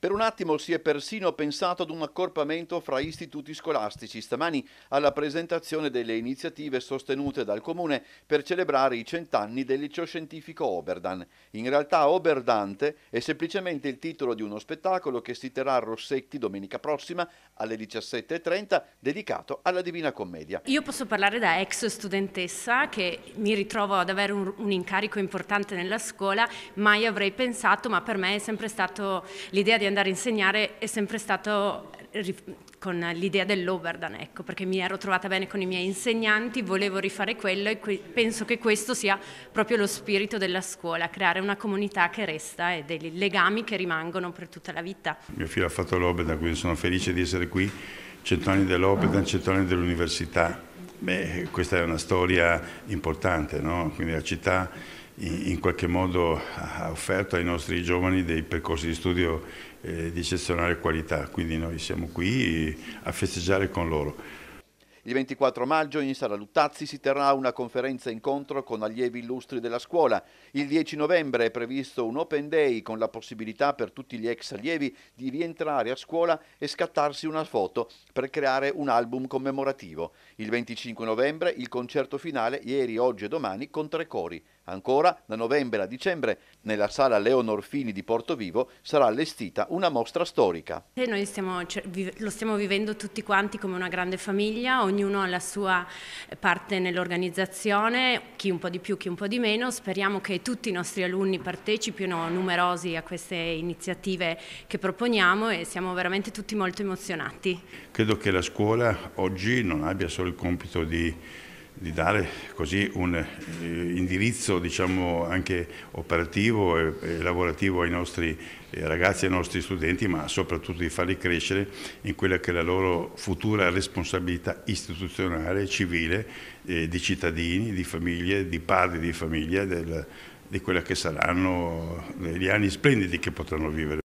Per un attimo si è persino pensato ad un accorpamento fra istituti scolastici stamani alla presentazione delle iniziative sostenute dal Comune per celebrare i cent'anni del liceo scientifico Oberdan. In realtà Oberdante è semplicemente il titolo di uno spettacolo che si terrà a Rossetti domenica prossima alle 17.30 dedicato alla Divina Commedia. Io posso parlare da ex studentessa che mi ritrovo ad avere un, un incarico importante nella scuola, mai avrei pensato, ma per me è sempre stato l'idea di andare a insegnare è sempre stato con l'idea dell'Oberdan, ecco, perché mi ero trovata bene con i miei insegnanti, volevo rifare quello e que penso che questo sia proprio lo spirito della scuola, creare una comunità che resta e dei legami che rimangono per tutta la vita. Mio figlio ha fatto l'Oberdan, quindi sono felice di essere qui, anni dell'Oberdan, ah. dell'Overdan, anni dell'università. Beh, questa è una storia importante, no? quindi la città in qualche modo ha offerto ai nostri giovani dei percorsi di studio eh, di eccezionale qualità, quindi noi siamo qui a festeggiare con loro. Il 24 maggio in Sala Luttazzi si terrà una conferenza incontro con allievi illustri della scuola. Il 10 novembre è previsto un open day con la possibilità per tutti gli ex allievi di rientrare a scuola e scattarsi una foto per creare un album commemorativo. Il 25 novembre il concerto finale ieri, oggi e domani con tre cori. Ancora da novembre a dicembre nella sala Leonor Fini di Porto Vivo sarà allestita una mostra storica. E noi stiamo, lo stiamo vivendo tutti quanti come una grande famiglia, ogni ognuno ha la sua parte nell'organizzazione, chi un po' di più, chi un po' di meno. Speriamo che tutti i nostri alunni partecipino numerosi a queste iniziative che proponiamo e siamo veramente tutti molto emozionati. Credo che la scuola oggi non abbia solo il compito di di dare così un eh, indirizzo diciamo, anche operativo e, lavorativo ai nostri eh, ragazzi e ai nostri studenti, ma soprattutto di farli crescere in quella che è la loro futura responsabilità istituzionale, civile, eh, di cittadini, di famiglie, di padri di famiglia, del, di quella che saranno eh, gli anni splendidi che potranno vivere.